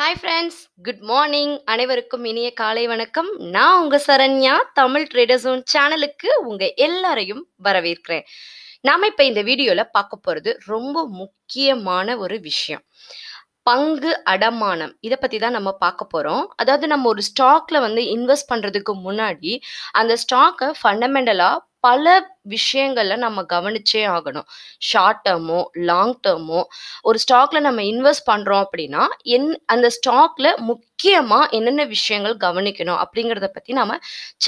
hi friends good morning அனைவருக்கும் இனிய காலை வணக்கம் நான் உங்கள் சரண்யா தமிழ் ட்ரேடர்ஸோன் சேனலுக்கு உங்கள் எல்லாரையும் வரவேற்கிறேன் நாம் இப்போ இந்த வீடியோவில் பார்க்க போகிறது ரொம்ப முக்கியமான ஒரு விஷயம் பங்கு அடமானம் இதை பற்றி தான் நம்ம பார்க்க போகிறோம் அதாவது நம்ம ஒரு ஸ்டாக்ல வந்து இன்வெஸ்ட் பண்ணுறதுக்கு முன்னாடி அந்த ஸ்டாக்கை ஃபண்டமெண்டலாக பல விஷயங்களை நம்ம கவனிச்சே ஆகணும் ஷார்ட் டேர்மோ லாங் டேர்மோ ஒரு ஸ்டாக்ல நம்ம இன்வெஸ்ட் பண்றோம் அப்படின்னா என் அந்த ஸ்டாக்ல முக்கியமா என்னென்ன விஷயங்கள் கவனிக்கணும் அப்படிங்கிறத பத்தி நம்ம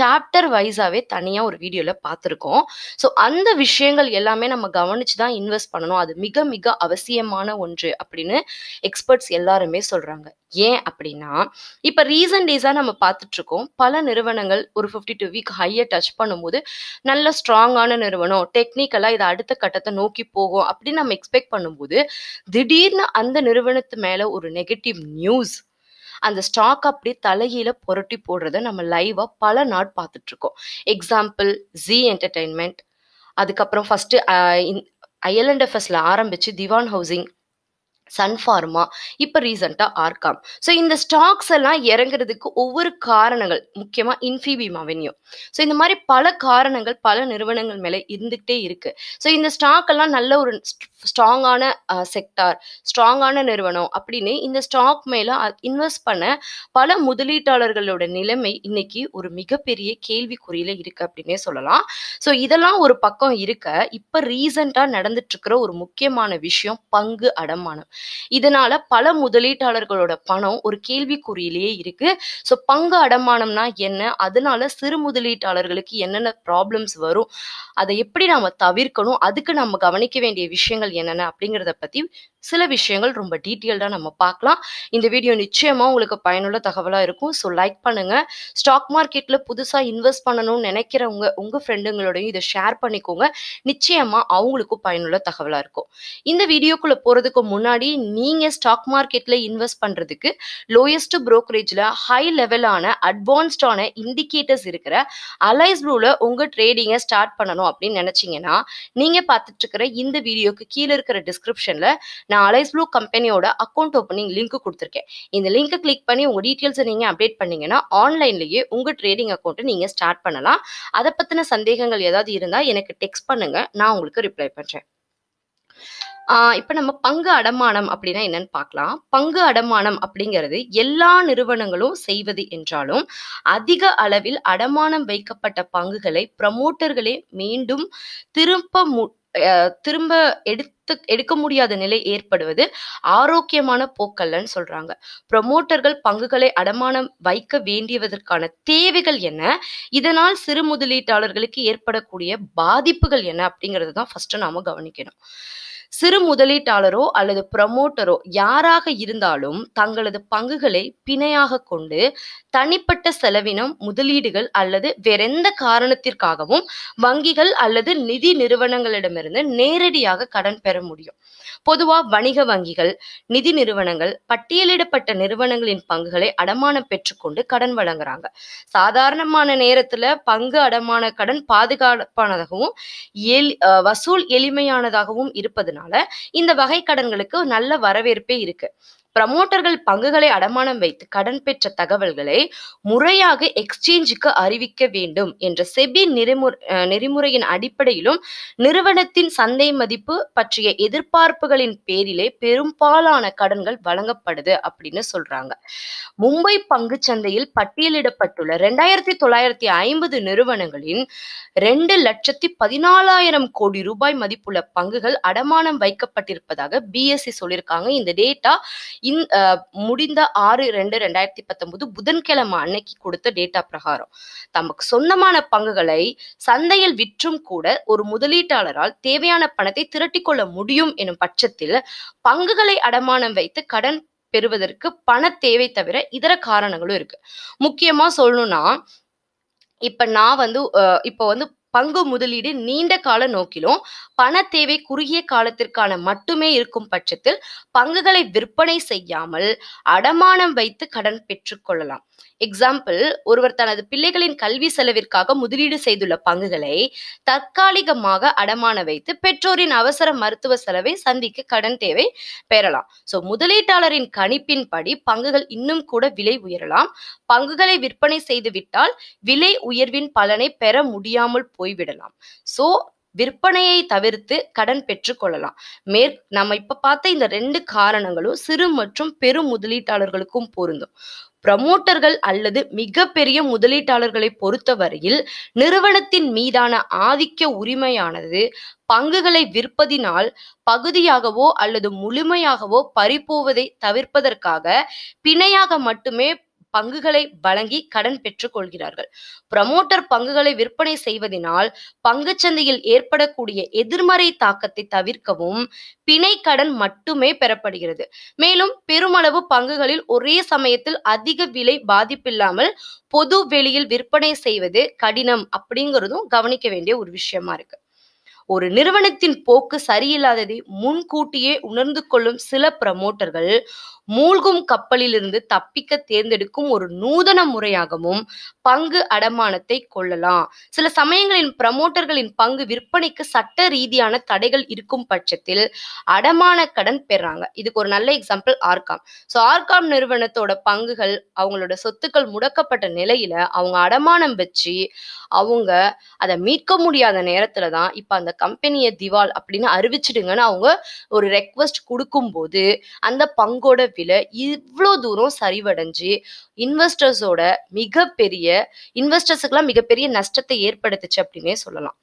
சாப்டர் வைஸாவே தனியா ஒரு வீடியோல பார்த்துருக்கோம் ஸோ அந்த விஷயங்கள் எல்லாமே நம்ம கவனிச்சு தான் இன்வெஸ்ட் பண்ணணும் அது மிக மிக அவசியமான ஒன்று அப்படின்னு எக்ஸ்பர்ட்ஸ் எல்லாருமே சொல்றாங்க ஏன் அப்படின்னா இப்போ ரீசன்ட் டேஸாக நம்ம பார்த்துட்ருக்கோம் பல நிறுவனங்கள் ஒரு ஃபிஃப்டி டூ வீக் ஹையை டச் பண்ணும்போது நல்ல ஸ்ட்ராங்காக அறிவான நிறுவனம் டெக்னிக்கலா இதை அடுத்த கட்டத்தை நோக்கி போகும் அப்படின்னு நம்ம எக்ஸ்பெக்ட் பண்ணும்போது திடீர்னு அந்த நிறுவனத்து மேலே ஒரு நெகட்டிவ் நியூஸ் அந்த ஸ்டாக் அப்படி தலையில புரட்டி போடுறத நம்ம லைவா பல நாட் பார்த்துட்ருக்கோம் எக்ஸாம்பிள் ஜி என்டர்டெயின்மெண்ட் அதுக்கப்புறம் ஃபஸ்ட்டு ஐஎல்என்எஃப்எஸ்ல ஆரம்பித்து திவான் ஹவுசிங் சன்ஃபார்மா இப்போ ரீசெண்டாக ஆர்காம் ஸோ இந்த ஸ்டாக்ஸ் எல்லாம் இறங்குறதுக்கு ஒவ்வொரு காரணங்கள் முக்கியமாக இன்ஃபிபீம் அவென்யூ ஸோ இந்த மாதிரி பல காரணங்கள் பல நிறுவனங்கள் மேலே இருந்துகிட்டே இருக்குது ஸோ இந்த ஸ்டாக் எல்லாம் நல்ல ஒரு ஸ்ட்ராங்கான செக்டார் ஸ்ட்ராங்கான நிறுவனம் அப்படின்னு இந்த ஸ்டாக் மேலே இன்வெஸ்ட் பண்ண பல முதலீட்டாளர்களோட நிலைமை இன்னைக்கு ஒரு மிகப்பெரிய கேள்விக்குறியில் இருக்குது அப்படின்னே சொல்லலாம் ஸோ இதெல்லாம் ஒரு பக்கம் இருக்க இப்போ ரீசெண்டாக நடந்துட்டு இருக்கிற ஒரு முக்கியமான விஷயம் பங்கு அடமானம் இதனால பல முதலீட்டாளர்களோட பணம் ஒரு கேள்விக்குறியிலேயே இருக்கு ஸோ பங்கு அடமானம்னா என்ன அதனால சிறு முதலீட்டாளர்களுக்கு என்னென்ன ப்ராப்ளம்ஸ் வரும் அதை எப்படி நாம தவிர்க்கணும் அதுக்கு நம்ம கவனிக்க வேண்டிய விஷயங்கள் என்னென்ன அப்படிங்கிறத பத்தி சில விஷயங்கள் ரொம்ப டீட்டெயில்டாக நம்ம பார்க்கலாம் இந்த வீடியோ நிச்சயமாக உங்களுக்கு பயனுள்ள தகவலாக இருக்கும் ஸோ லைக் பண்ணுங்கள் ஸ்டாக் மார்க்கெட்டில் புதுசாக இன்வெஸ்ட் பண்ணணும்னு நினைக்கிறவங்க உங்கள் ஃப்ரெண்டுங்களோடையும் இதை ஷேர் பண்ணிக்கோங்க நிச்சயமாக அவங்களுக்கும் பயனுள்ள தகவலாக இருக்கும் இந்த வீடியோக்குள்ளே போகிறதுக்கு முன்னாடி நீங்கள் ஸ்டாக் மார்க்கெட்டில் இன்வெஸ்ட் பண்றதுக்கு லோயஸ்ட் ப்ரோக்கரேஜ்ல ஹை லெவலான அட்வான்ஸ்டான இண்டிகேட்டர்ஸ் இருக்கிற அலைஸ் ப்ளூவில் உங்கள் ட்ரேடிங்கை ஸ்டார்ட் பண்ணணும் அப்படின்னு நீங்க நீங்கள் இருக்கிற இந்த வீடியோக்கு கீழே இருக்கிற டிஸ்கிரிப்ஷனில் நான் அலைஸ் ப்ளூ கம்பெனியோட அக்கௌண்ட் ஓப்பனிங் லிங்க் கொடுத்துருக்கேன் இந்த லிங்க் கிளிக் பண்ணி உங்கள் டீட்டெயில்ஸை நீங்கள் அப்டேட் பண்ணீங்கன்னா ஆன்லைன்லேயே உங்கள் ட்ரேடிங் அக்கௌண்ட்டை நீங்கள் ஸ்டார்ட் பண்ணலாம் அதை பத்தின சந்தேகங்கள் ஏதாவது இருந்தால் எனக்கு டெக்ஸ்ட் பண்ணுங்க நான் உங்களுக்கு ரிப்ளை பண்ணுறேன் இப்போ நம்ம பங்கு அடமானம் அப்படின்னா என்னன்னு பார்க்கலாம் பங்கு அடமானம் அப்படிங்கிறது எல்லா நிறுவனங்களும் செய்வது என்றாலும் அதிக அளவில் அடமானம் வைக்கப்பட்ட பங்குகளை ப்ரமோட்டர்களே மீண்டும் திரும்ப மு திரும்ப எடுத்து எடுக்க முடியாத நிலை ஏற்படுவது ஆரோக்கியமான போக்கல்லன்னு சொல்றாங்க ப்ரமோட்டர்கள் பங்குகளை அடமானம் வைக்க வேண்டியதற்கான தேவைகள் என்ன இதனால் சிறு முதலீட்டாளர்களுக்கு ஏற்படக்கூடிய பாதிப்புகள் என்ன அப்படிங்கிறது தான் ஃபர்ஸ்ட் நாம கவனிக்கணும் சிறு முதலீட்டாளரோ அல்லது ப்ரமோட்டரோ யாராக இருந்தாலும் தங்களது பங்குகளை பிணையாக கொண்டு தனிப்பட்ட செலவினம் முதலீடுகள் அல்லது வேறெந்த காரணத்திற்காகவும் வங்கிகள் அல்லது நிதி நிறுவனங்களிடமிருந்து நேரடியாக கடன் பெற முடியும் பொதுவா வணிக வங்கிகள் நிதி நிறுவனங்கள் பட்டியலிடப்பட்ட நிறுவனங்களின் பங்குகளை அடமானம் பெற்றுக்கொண்டு கடன் வழங்குறாங்க சாதாரணமான நேரத்துல பங்கு அடமான கடன் பாதுகாப்பானதாகவும் வசூல் எளிமையானதாகவும் இருப்பதனால் அப்படின்றதுனால இந்த வகை கடன்களுக்கு நல்ல வரவேற்பே இருக்கு ப்ரமோட்டர்கள் பங்குகளை அடமானம் வைத்து கடன் பெற்ற தகவல்களை முறையாக எக்ஸ்சேஞ்சுக்கு அறிவிக்க வேண்டும் என்ற செபி நெறிமுறை நெறிமுறையின் அடிப்படையிலும் நிறுவனத்தின் சந்தை மதிப்பு பற்றிய எதிர்பார்ப்புகளின் பேரிலே பெரும்பாலான கடன்கள் வழங்கப்படுது அப்படின்னு சொல்றாங்க மும்பை பங்கு சந்தையில் பட்டியலிடப்பட்டுள்ள ரெண்டாயிரத்தி தொள்ளாயிரத்தி ஐம்பது நிறுவனங்களின் ரெண்டு லட்சத்தி பதினாலாயிரம் கோடி ரூபாய் மதிப்புள்ள பங்குகள் அடமானம் வைக்கப்பட்டிருப்பதாக பிஎஸ்சி e சொல்லியிருக்காங்க இந்த டேட்டா இந் முடிந்த ஆறு ரெண்டு ரெண்டாயிரத்தி பத்தொன்பது புதன்கிழமை அன்னைக்கு கொடுத்த டேட்டா பிரகாரம் தமக்கு சொந்தமான பங்குகளை சந்தையில் விற்றும் கூட ஒரு முதலீட்டாளரால் தேவையான பணத்தை திரட்டிக்கொள்ள முடியும் எனும் பட்சத்தில் பங்குகளை அடமானம் வைத்து கடன் பெறுவதற்கு பண தேவை தவிர இதர காரணங்களும் இருக்கு முக்கியமா சொல்லணும்னா இப்ப நான் வந்து இப்போ வந்து பங்கு முதலீடு நீண்ட கால நோக்கிலும் பண தேவை குறுகிய காலத்திற்கான மட்டுமே இருக்கும் பட்சத்தில் பங்குகளை விற்பனை செய்யாமல் அடமானம் வைத்து கடன் பெற்றுக்கொள்ளலாம் எக்ஸாம்பிள் ஒருவர் தனது பிள்ளைகளின் கல்வி செலவிற்காக முதலீடு செய்துள்ள பங்குகளை தற்காலிகமாக அடமான வைத்து பெற்றோரின் அவசர மருத்துவ செலவை சந்திக்க கடன் தேவை பெறலாம் ஸோ முதலீட்டாளரின் கணிப்பின்படி பங்குகள் இன்னும் கூட விலை உயரலாம் பங்குகளை விற்பனை செய்துவிட்டால் விலை உயர்வின் பலனை பெற முடியாமல் போய்விடலாம் சோ விற்பனையை தவிர்த்து கடன் பெற்று கொள்ளலாம் மேற் நம்ம இப்ப பார்த்த இந்த ரெண்டு காரணங்களும் சிறு மற்றும் பெரும் முதலீட்டாளர்களுக்கும் பொருந்தும் ப்ரமோட்டர்கள் அல்லது மிகப்பெரிய முதலீட்டாளர்களை பொறுத்தவரையில் நிறுவனத்தின் மீதான ஆதிக்க உரிமையானது பங்குகளை விற்பதினால் பகுதியாகவோ அல்லது முழுமையாகவோ பறிப்போவதை தவிர்ப்பதற்காக பிணையாக மட்டுமே பங்குகளை வழங்கி கடன் பெற்றுக் கொள்கிறார்கள் பிரமோட்டர் பங்குகளை விற்பனை செய்வதனால் சந்தையில் ஏற்படக்கூடிய எதிர்மறை தாக்கத்தை தவிர்க்கவும் பிணை கடன் மட்டுமே பெறப்படுகிறது மேலும் பெருமளவு பங்குகளில் ஒரே சமயத்தில் அதிக விலை பாதிப்பில்லாமல் பொது வெளியில் விற்பனை செய்வது கடினம் அப்படிங்கிறதும் கவனிக்க வேண்டிய ஒரு விஷயமா இருக்கு ஒரு நிறுவனத்தின் போக்கு சரியில்லாததை முன்கூட்டியே உணர்ந்து கொள்ளும் சில பிரமோட்டர்கள் மூழ்கும் கப்பலிலிருந்து தப்பிக்க தேர்ந்தெடுக்கும் ஒரு நூதன முறையாகவும் பங்கு அடமானத்தை கொள்ளலாம் சில சமயங்களின் பிரமோட்டர்களின் பங்கு விற்பனைக்கு சட்ட ரீதியான தடைகள் இருக்கும் பட்சத்தில் அடமான கடன் பெறாங்க இதுக்கு ஒரு நல்ல எக்ஸாம்பிள் ஆர்காம் ஸோ ஆர்காம் நிறுவனத்தோட பங்குகள் அவங்களோட சொத்துக்கள் முடக்கப்பட்ட நிலையில அவங்க அடமானம் வச்சு அவங்க அதை மீட்க முடியாத நேரத்துல தான் இப்ப அந்த கம்பெனியை திவால் அப்படின்னு அறிவிச்சிடுங்கன்னு அவங்க ஒரு ரெக்வஸ்ட் கொடுக்கும்போது அந்த பங்கோட விலை இவ்வளோ தூரம் சரிவடைஞ்சு இன்வெஸ்டர்ஸோட மிகப்பெரிய இன்வெஸ்டர்ஸுக்கெல்லாம் மிகப்பெரிய நஷ்டத்தை ஏற்படுத்துச்சு அப்படின்னே சொல்லலாம்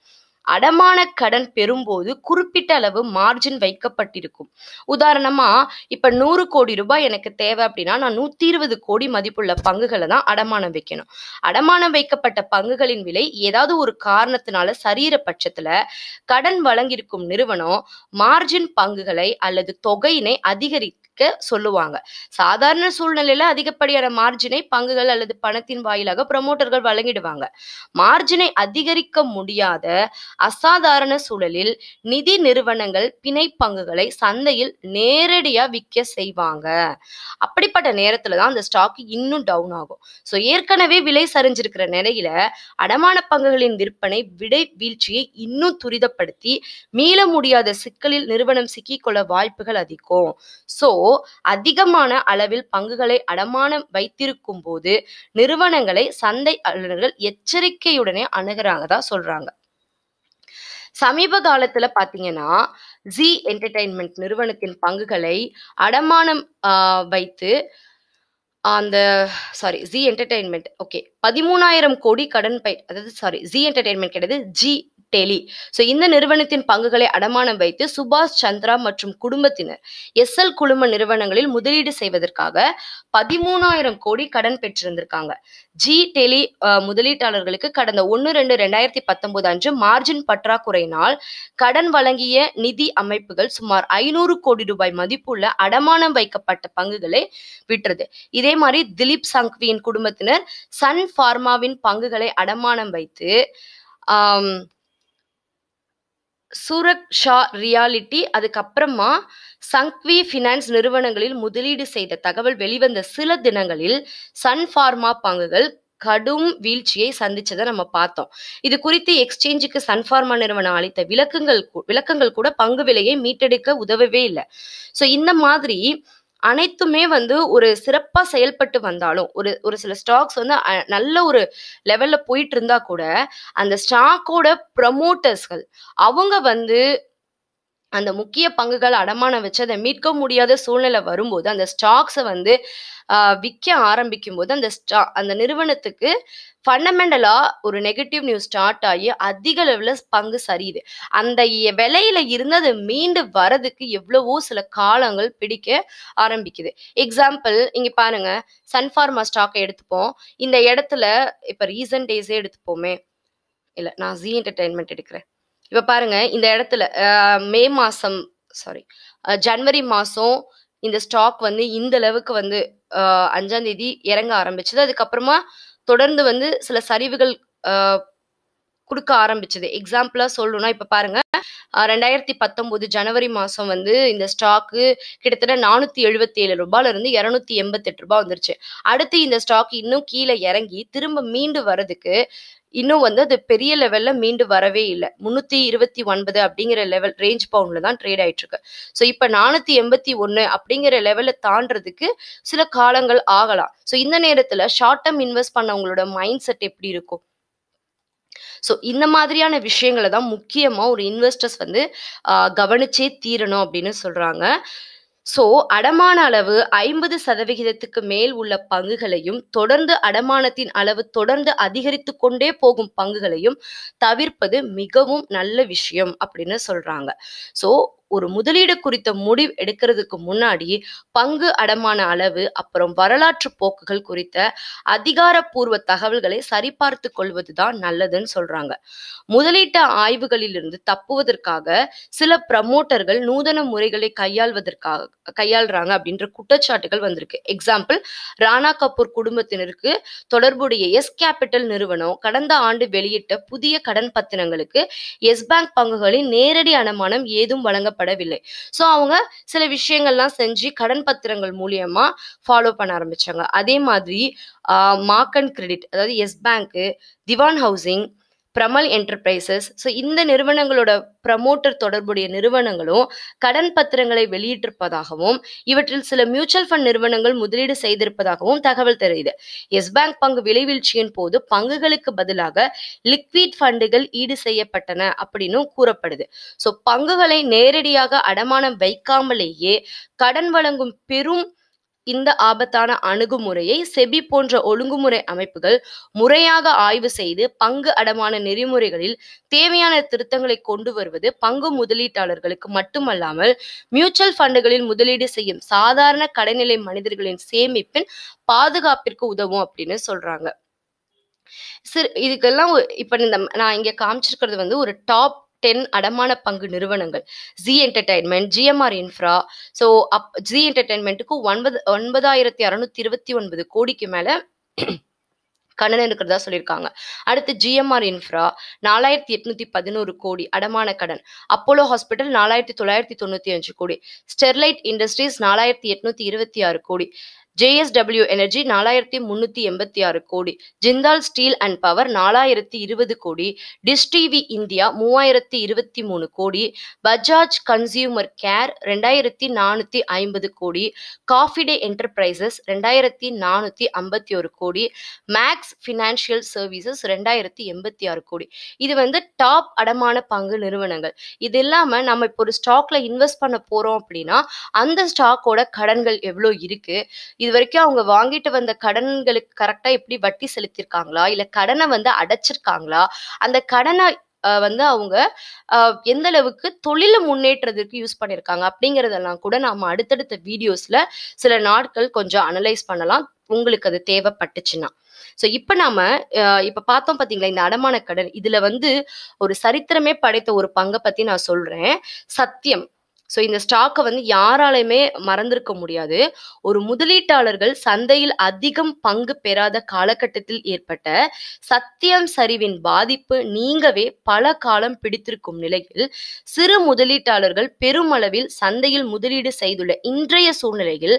அடமான கடன் பெறும்போது குறிப்பிட்ட அளவு மார்ஜின் வைக்கப்பட்டிருக்கும் உதாரணமா இப்ப நூறு கோடி ரூபாய் எனக்கு தேவை அப்படின்னா நான் நூத்தி இருபது கோடி மதிப்புள்ள பங்குகளை தான் அடமானம் வைக்கணும் அடமானம் வைக்கப்பட்ட பங்குகளின் விலை ஏதாவது ஒரு காரணத்தினால சரீர பட்சத்துல கடன் வழங்கியிருக்கும் நிறுவனம் மார்ஜின் பங்குகளை அல்லது தொகையினை அதிகரி அதிகரிக்க சொல்லுவாங்க சாதாரண சூழ்நிலையில அதிகப்படியான மார்ஜினை பங்குகள் அல்லது பணத்தின் வாயிலாக ப்ரமோட்டர்கள் வழங்கிடுவாங்க மார்ஜினை அதிகரிக்க முடியாத அசாதாரண சூழலில் நிதி நிறுவனங்கள் பிணை பங்குகளை சந்தையில் நேரடியா விற்க செய்வாங்க அப்படிப்பட்ட நேரத்துல தான் அந்த ஸ்டாக் இன்னும் டவுன் ஆகும் ஸோ ஏற்கனவே விலை சரிஞ்சிருக்கிற நிலையில அடமான பங்குகளின் விற்பனை விடை வீழ்ச்சியை இன்னும் துரிதப்படுத்தி மீள முடியாத சிக்கலில் நிறுவனம் சிக்கிக்கொள்ள வாய்ப்புகள் அதிகம் ஸோ ஓ அதிகமான அளவில் பங்குகளை அடமானம் வைத்திருக்கும் போது நிறுவனங்களை சந்தை அலுவலர்கள் எச்சரிக்கையுடனே அணுகிறாங்க தான் சொல்றாங்க சமீப காலத்துல பாத்தீங்கன்னா ஜி என்டர்டைன்மெண்ட் நிறுவனத்தின் பங்குகளை அடமானம் வைத்து அந்த சாரி ஜி என்டர்டைன்மெண்ட் ஓகே பதிமூணாயிரம் கோடி கடன் பை அதாவது சாரி ஜி என்டர்டைன்மெண்ட் கிடையாது ஜி டெலி ஸோ இந்த நிறுவனத்தின் பங்குகளை அடமானம் வைத்து சுபாஷ் சந்திரா மற்றும் குடும்பத்தினர் எஸ் எல் குழும நிறுவனங்களில் முதலீடு செய்வதற்காக பதிமூணாயிரம் கோடி கடன் பெற்றிருந்திருக்காங்க ஜி டெலி முதலீட்டாளர்களுக்கு கடந்த ஒன்று ரெண்டு ரெண்டாயிரத்தி பத்தொன்பது அன்று மார்ஜின் பற்றாக்குறையினால் கடன் வழங்கிய நிதி அமைப்புகள் சுமார் ஐநூறு கோடி ரூபாய் மதிப்புள்ள அடமானம் வைக்கப்பட்ட பங்குகளை விற்றது இதே மாதிரி திலீப் சங்வியின் குடும்பத்தினர் சன் ஃபார்மாவின் பங்குகளை அடமானம் வைத்து சூரத் ஷா ரியாலிட்டி அதுக்கப்புறமா சங்வி ஃபினான்ஸ் நிறுவனங்களில் முதலீடு செய்த தகவல் வெளிவந்த சில தினங்களில் சன் ஃபார்மா பங்குகள் கடும் வீழ்ச்சியை சந்திச்சதை நம்ம பார்த்தோம் இது குறித்து எக்ஸ்சேஞ்சுக்கு சன்ஃபார்மா நிறுவனம் அளித்த விளக்கங்கள் விளக்கங்கள் கூட பங்கு விலையை மீட்டெடுக்க உதவவே இல்லை ஸோ இந்த மாதிரி அனைத்துமே வந்து ஒரு சிறப்பாக செயல்பட்டு வந்தாலும் ஒரு ஒரு சில ஸ்டாக்ஸ் வந்து நல்ல ஒரு லெவலில் போயிட்டு இருந்தால் கூட அந்த ஸ்டாக்கோட ப்ரமோட்டர்ஸ்கள் அவங்க வந்து அந்த முக்கிய பங்குகள் அடமானம் வச்சு அதை மீட்க முடியாத சூழ்நிலை வரும்போது அந்த ஸ்டாக்ஸை வந்து விற்க ஆரம்பிக்கும் போது அந்த ஸ்டா அந்த நிறுவனத்துக்கு ஃபண்டமெண்டலாக ஒரு நெகட்டிவ் நியூஸ் ஸ்டார்ட் ஆகி அதிக லெவலில் பங்கு சரியுது அந்த விலையில இருந்து மீண்டு வரதுக்கு எவ்வளவோ சில காலங்கள் பிடிக்க ஆரம்பிக்குது எக்ஸாம்பிள் இங்கே பாருங்க சன்ஃபார்மா ஸ்டாக்கை எடுத்துப்போம் இந்த இடத்துல இப்போ ரீசன்ட் டேஸே எடுத்துப்போமே இல்லை நான் ஜி என்டர்டைன்மெண்ட் எடுக்கிறேன் இப்போ பாருங்க இந்த இடத்துல மே மாதம் சாரி ஜனவரி மாதம் இந்த ஸ்டாக் வந்து இந்த அளவுக்கு வந்து அஞ்சாம் தேதி இறங்க ஆரம்பிச்சது அதுக்கப்புறமா தொடர்ந்து வந்து சில சரிவுகள் கொடுக்க ஆரம்பிச்சது எக்ஸாம்பிளாக சொல்லணும்னா இப்போ பாருங்க ரெண்டாயிரத்தி பத்தொம்போது ஜனவரி மாதம் வந்து இந்த ஸ்டாக்கு கிட்டத்தட்ட நானூற்றி எழுபத்தி ஏழு ரூபால இருநூத்தி இரநூத்தி எண்பத்தெட்டு ரூபாய் வந்துருச்சு அடுத்து இந்த ஸ்டாக் இன்னும் கீழே இறங்கி திரும்ப மீண்டு வரதுக்கு இன்னும் வந்து அது பெரிய லெவல்ல மீண்டு வரவே இல்லை முன்னூத்தி இருபத்தி ஒன்பது அப்படிங்கிற லெவல் ரேஞ்ச் பவுண்ட்ல தான் ட்ரேட் ஆயிட்டு இருக்கு ஸோ இப்போ நானூத்தி எண்பத்தி ஒன்னு அப்படிங்கிற லெவல்ல தாண்டதுக்கு சில காலங்கள் ஆகலாம் ஸோ இந்த நேரத்துல ஷார்ட் டேர்ம் இன்வெஸ்ட் பண்ணவங்களோட மைண்ட் செட் எப்படி இருக்கும் ஸோ இந்த மாதிரியான விஷயங்களை தான் முக்கியமாக ஒரு இன்வெஸ்டர்ஸ் வந்து கவனிச்சே தீரணும் அப்படின்னு சொல்கிறாங்க ஸோ அடமான அளவு ஐம்பது சதவிகிதத்துக்கு மேல் உள்ள பங்குகளையும் தொடர்ந்து அடமானத்தின் அளவு தொடர்ந்து அதிகரித்து கொண்டே போகும் பங்குகளையும் தவிர்ப்பது மிகவும் நல்ல விஷயம் அப்படின்னு சொல்றாங்க ஸோ ஒரு முதலீடு குறித்த முடிவு எடுக்கிறதுக்கு முன்னாடி பங்கு அடமான அளவு அப்புறம் வரலாற்று போக்குகள் குறித்த அதிகாரப்பூர்வ தகவல்களை சரிபார்த்து கொள்வதுதான் நல்லதுன்னு சொல்றாங்க முதலீட்டு ஆய்வுகளிலிருந்து தப்புவதற்காக சில ப்ரமோட்டர்கள் நூதன முறைகளை கையாள்வதற்காக கையாளுறாங்க அப்படின்ற குற்றச்சாட்டுகள் வந்திருக்கு எக்ஸாம்பிள் ராணா கபூர் குடும்பத்தினருக்கு தொடர்புடைய எஸ் கேபிட்டல் நிறுவனம் கடந்த ஆண்டு வெளியிட்ட புதிய கடன் பத்திரங்களுக்கு எஸ் பேங்க் பங்குகளின் நேரடி அடமானம் ஏதும் வழங்க வழங்கப்படவில்லை ஸோ அவங்க சில விஷயங்கள்லாம் செஞ்சு கடன் பத்திரங்கள் மூலியமா ஃபாலோ பண்ண ஆரம்பிச்சாங்க அதே மாதிரி மார்க் அண்ட் கிரெடிட் அதாவது எஸ் பேங்க்கு Dewan housing Piramal enterprises so இந்த நிறுவனங்களோட ப்ரமோட்டர் தொடர்புடைய நிறுவனங்களும் கடன் பத்திரங்களை வெளியிட்டிருப்பதாகவும் இவற்றில் சில மியூச்சுவல் ஃபண்ட் நிறுவனங்கள் முதலீடு செய்திருப்பதாகவும் தகவல் தெரியுது எஸ் பேங்க் பங்கு விலைவீழ்ச்சியின் போது பங்குகளுக்கு பதிலாக லிக்விட் ஃபண்டுகள் ஈடு செய்யப்பட்டன அப்படின்னு கூறப்படுது ஸோ பங்குகளை நேரடியாக அடமானம் வைக்காமலேயே கடன் வழங்கும் பெரும் இந்த ஆபத்தான அணுகுமுறையை செபி போன்ற ஒழுங்குமுறை அமைப்புகள் முறையாக ஆய்வு செய்து பங்கு அடமான நெறிமுறைகளில் தேவையான திருத்தங்களை கொண்டு வருவது பங்கு முதலீட்டாளர்களுக்கு மட்டுமல்லாமல் மியூச்சுவல் ஃபண்டுகளில் முதலீடு செய்யும் சாதாரண கடைநிலை மனிதர்களின் சேமிப்பின் பாதுகாப்பிற்கு உதவும் அப்படின்னு சொல்றாங்க சிறு இதுக்கெல்லாம் இப்போ இந்த நான் இங்கே காமிச்சிருக்கிறது வந்து ஒரு டாப் டென் அடமான பங்கு நிறுவனங்கள் Zee entertainment GMR infra so up Zee என்டர்டைன்மெண்ட்டுக்கு ஒன்பது ஒன்பதாயிரத்தி அறநூத்தி இருபத்தி ஒன்பது கோடிக்கு மேலே கடன் இருக்கிறதா சொல்லியிருக்காங்க அடுத்து ஜிஎம்ஆர் இன்ஃப்ரா நாலாயிரத்தி எட்நூத்தி பதினோரு கோடி அடமான கடன் அப்போலோ ஹாஸ்பிட்டல் நாலாயிரத்தி தொள்ளாயிரத்தி தொண்ணூத்தி அஞ்சு கோடி ஸ்டெர்லைட் இண்டஸ்ட்ரீஸ் நாலாயிரத்தி எட்நூத்தி இருபத்தி ஆறு கோடி ஜேஎஸ்டபிள்யூ எனர்ஜி நாலாயிரத்தி முன்னூற்றி எண்பத்தி ஆறு கோடி ஜிந்தால் ஸ்டீல் அண்ட் பவர் நாலாயிரத்தி இருபது கோடி டிஷ் டிவி இந்தியா மூவாயிரத்தி இருபத்தி மூணு கோடி பஜாஜ் கன்சியூமர் கேர் ரெண்டாயிரத்தி நானூற்றி ஐம்பது கோடி காஃபி டே என்டர்பிரைசஸ் ரெண்டாயிரத்தி நானூற்றி ஐம்பத்தி ஒரு கோடி மேக்ஸ் ஃபினான்ஷியல் சர்வீசஸ் ரெண்டாயிரத்தி எண்பத்தி ஆறு கோடி இது வந்து டாப் அடமான பங்கு நிறுவனங்கள் இது இல்லாமல் நம்ம இப்போ ஒரு ஸ்டாக்ல இன்வெஸ்ட் பண்ண போகிறோம் அப்படின்னா அந்த ஸ்டாக்கோட கடன்கள் எவ்வளோ இருக்குது இது வரைக்கும் அவங்க வாங்கிட்டு வந்த கடன்களுக்கு கரெக்டா எப்படி வட்டி செலுத்திருக்காங்களா இல்ல கடனை வந்து அடைச்சிருக்காங்களா அந்த கடனை வந்து அவங்க எந்த அளவுக்கு தொழில முன்னேற்றத்திற்கு யூஸ் பண்ணியிருக்காங்க அப்படிங்கிறதெல்லாம் கூட நாம அடுத்தடுத்த வீடியோஸில் சில நாட்கள் கொஞ்சம் அனலைஸ் பண்ணலாம் உங்களுக்கு அது தேவைப்பட்டுச்சுன்னா ஸோ இப்போ நாம இப்போ பார்த்தோம் பார்த்தீங்களா இந்த அடமான கடன் இதில் வந்து ஒரு சரித்திரமே படைத்த ஒரு பங்கை பற்றி நான் சொல்கிறேன் சத்தியம் ஸோ இந்த ஸ்டாக்கை வந்து யாராலையுமே மறந்திருக்க முடியாது ஒரு முதலீட்டாளர்கள் சந்தையில் அதிகம் பங்கு பெறாத காலகட்டத்தில் ஏற்பட்ட சத்தியம் சரிவின் பாதிப்பு நீங்கவே பல காலம் பிடித்திருக்கும் நிலையில் சிறு முதலீட்டாளர்கள் பெருமளவில் சந்தையில் முதலீடு செய்துள்ள இன்றைய சூழ்நிலையில்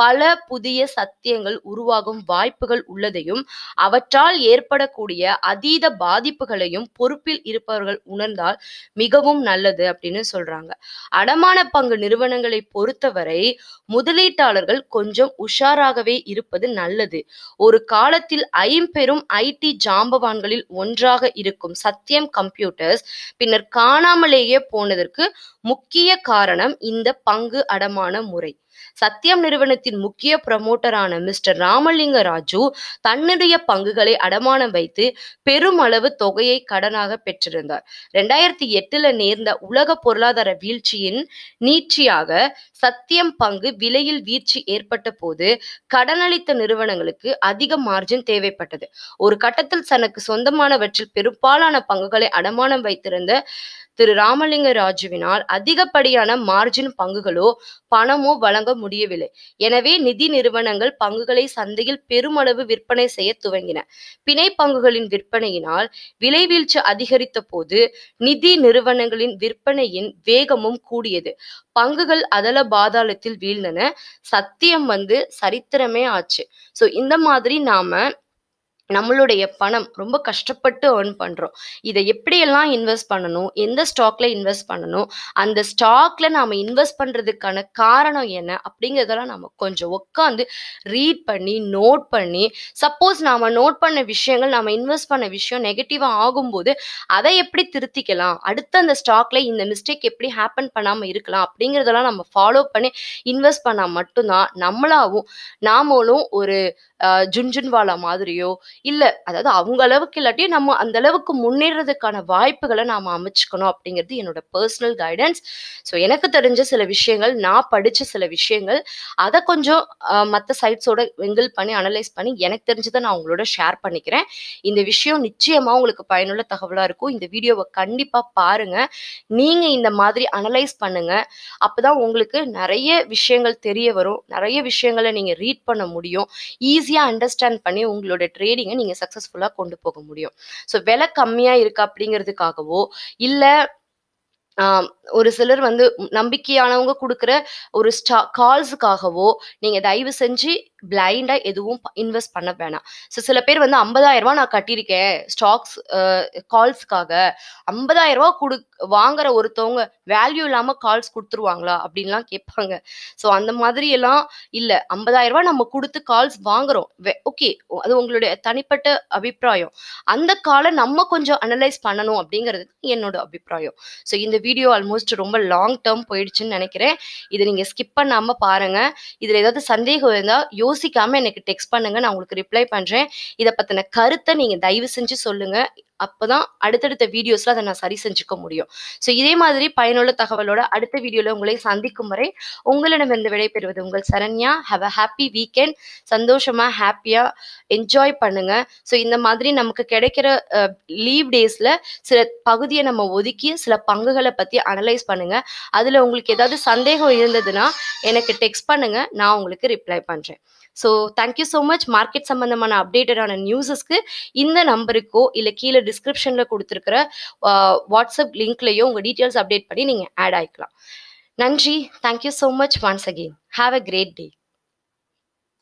பல புதிய சத்தியங்கள் உருவாகும் வாய்ப்புகள் உள்ளதையும் அவற்றால் ஏற்படக்கூடிய அதீத பாதிப்புகளையும் பொறுப்பில் இருப்பவர்கள் உணர்ந்தால் மிகவும் நல்லது அப்படின்னு சொல்றாங்க அடமான பங்கு நிறுவனங்களை பொறுத்தவரை முதலீட்டாளர்கள் கொஞ்சம் உஷாராகவே இருப்பது நல்லது ஒரு காலத்தில் ஐம்பெரும் ஐடி ஜாம்பவான்களில் ஒன்றாக இருக்கும் சத்தியம் கம்ப்யூட்டர்ஸ் பின்னர் காணாமலேயே போனதற்கு முக்கிய காரணம் இந்த பங்கு அடமான முறை சத்யம் நிறுவனத்தின் முக்கிய பிரமோட்டரான மிஸ்டர் ராமலிங்க ராஜு தன்னுடைய பங்குகளை அடமானம் வைத்து பெருமளவு தொகையை கடனாக பெற்றிருந்தார் ரெண்டாயிரத்தி எட்டுல நேர்ந்த உலக பொருளாதார வீழ்ச்சியின் நீட்சியாக சத்தியம் பங்கு விலையில் வீழ்ச்சி ஏற்பட்ட போது கடனளித்த நிறுவனங்களுக்கு அதிக மார்ஜின் தேவைப்பட்டது ஒரு கட்டத்தில் தனக்கு சொந்தமானவற்றில் பெரும்பாலான பங்குகளை அடமானம் வைத்திருந்த திரு ராமலிங்க ராஜுவினால் அதிகப்படியான மார்ஜின் பங்குகளோ பணமோ வழங்க முடியவில்லை எனவே நிதி நிறுவனங்கள் பங்குகளை சந்தையில் பெருமளவு விற்பனை செய்ய துவங்கின பிணை பங்குகளின் விற்பனையினால் விலை வீழ்ச்சி அதிகரித்த போது நிதி நிறுவனங்களின் விற்பனையின் வேகமும் கூடியது பங்குகள் அதல பாதாளத்தில் வீழ்ந்தன சத்தியம் வந்து சரித்திரமே ஆச்சு ஸோ இந்த மாதிரி நாம நம்மளுடைய பணம் ரொம்ப கஷ்டப்பட்டு ஏர்ன் பண்ணுறோம் இதை எப்படியெல்லாம் இன்வெஸ்ட் பண்ணணும் எந்த ஸ்டாக்ல இன்வெஸ்ட் பண்ணணும் அந்த ஸ்டாக்ல நாம் இன்வெஸ்ட் பண்ணுறதுக்கான காரணம் என்ன அப்படிங்கிறதெல்லாம் நம்ம கொஞ்சம் உட்காந்து ரீட் பண்ணி நோட் பண்ணி சப்போஸ் நாம் நோட் பண்ண விஷயங்கள் நாம் இன்வெஸ்ட் பண்ண விஷயம் நெகட்டிவாக ஆகும்போது அதை எப்படி திருத்திக்கலாம் அடுத்த அந்த ஸ்டாக்ல இந்த மிஸ்டேக் எப்படி ஹேப்பன் பண்ணாமல் இருக்கலாம் அப்படிங்கிறதெல்லாம் நம்ம ஃபாலோ பண்ணி இன்வெஸ்ட் பண்ணால் மட்டும்தான் நம்மளாவும் நாமளும் ஒரு ஜுன்ஜுன்வாலா மாதிரியோ இல்லை அதாவது அவங்க அளவுக்கு இல்லாட்டியும் நம்ம அந்த அளவுக்கு முன்னேறதுக்கான வாய்ப்புகளை நாம் அமைச்சுக்கணும் அப்படிங்கிறது என்னோட பர்சனல் கைடன்ஸ் ஸோ எனக்கு தெரிஞ்ச சில விஷயங்கள் நான் படித்த சில விஷயங்கள் அதை கொஞ்சம் மற்ற சைட்ஸோட வெங்கில் பண்ணி அனலைஸ் பண்ணி எனக்கு தெரிஞ்சதை நான் உங்களோட ஷேர் பண்ணிக்கிறேன் இந்த விஷயம் நிச்சயமாக உங்களுக்கு பயனுள்ள தகவலாக இருக்கும் இந்த வீடியோவை கண்டிப்பாக பாருங்கள் நீங்கள் இந்த மாதிரி அனலைஸ் பண்ணுங்கள் அப்போ தான் உங்களுக்கு நிறைய விஷயங்கள் தெரிய வரும் நிறைய விஷயங்களை நீங்கள் ரீட் பண்ண முடியும் ஈஸியாக அண்டர்ஸ்டாண்ட் பண்ணி உங்களோட ட்ரேடிங் விஷயத்தையும் நீங்கள் சக்ஸஸ்ஃபுல்லாக கொண்டு போக முடியும் ஸோ விலை கம்மியாக இருக்கு அப்படிங்கிறதுக்காகவோ இல்லை ஒரு சிலர் வந்து நம்பிக்கையானவங்க கொடுக்குற ஒரு ஸ்டா கால்ஸுக்காகவோ நீங்கள் தயவு செஞ்சு பிளைண்டாக எதுவும் இன்வெஸ்ட் பண்ண வேணாம் ஸோ சில பேர் வந்து ஐம்பதாயிரம் ரூபா நான் கட்டியிருக்கேன் ஸ்டாக்ஸ் கால்ஸ்க்காக ஐம்பதாயிரம் ரூபா கொடு வாங்குற ஒருத்தவங்க வேல்யூ இல்லாமல் கால்ஸ் கொடுத்துருவாங்களா அப்படின்லாம் கேட்பாங்க ஸோ அந்த மாதிரி எல்லாம் இல்லை ஐம்பதாயிரம் ரூபா நம்ம கொடுத்து கால்ஸ் வாங்குறோம் ஓகே அது உங்களுடைய தனிப்பட்ட அபிப்பிராயம் அந்த காலை நம்ம கொஞ்சம் அனலைஸ் பண்ணணும் அப்படிங்கிறது என்னோட அபிப்பிராயம் ஸோ இந்த வீடியோ ஆல்மோஸ்ட் ரொம்ப லாங் டேர்ம் போயிடுச்சுன்னு நினைக்கிறேன் இதை நீங்கள் ஸ்கிப் பண்ணாமல் பாருங்கள் இதில் ஏதாவது சந்தேகம் இருந்தால் யோ யோசிக்காமல் எனக்கு டெக்ஸ்ட் பண்ணுங்கள் நான் உங்களுக்கு ரிப்ளை பண்ணுறேன் இதை பற்றின கருத்தை நீங்கள் தயவு செஞ்சு சொல்லுங்கள் அப்போ தான் அடுத்தடுத்த வீடியோஸ்ல அதை நான் சரி செஞ்சுக்க முடியும் ஸோ இதே மாதிரி பயனுள்ள தகவலோட அடுத்த வீடியோவில் உங்களை சந்திக்கும் வரை உங்களிடமிருந்து விடைபெறுவது உங்கள் Saranya have a happy weekend சந்தோஷமாக ஹாப்பியாக என்ஜாய் பண்ணுங்கள் ஸோ இந்த மாதிரி நமக்கு கிடைக்கிற லீவ் டேஸில் சில பகுதியை நம்ம ஒதுக்கி சில பங்குகளை பற்றி அனலைஸ் பண்ணுங்கள் அதில் உங்களுக்கு ஏதாவது சந்தேகம் இருந்ததுன்னா எனக்கு டெக்ஸ்ட் பண்ணுங்கள் நான் உங்களுக்கு ரிப்ளை பண்ணுறேன் so thank you so much market சம்மந்தமான அப்டேட்டடான நியூஸஸ்க்கு இந்த நம்பருக்கோ இல்லை கீழே டிஸ்கிரிப்ஷனில் கொடுத்துருக்கிற வாட்ஸ்அப் லிங்க்லேயோ உங்கள் டீட்டெயில்ஸ் அப்டேட் பண்ணி நீங்கள் ஆட் ஆகிக்கலாம் நன்றி thank you so much once again have a great day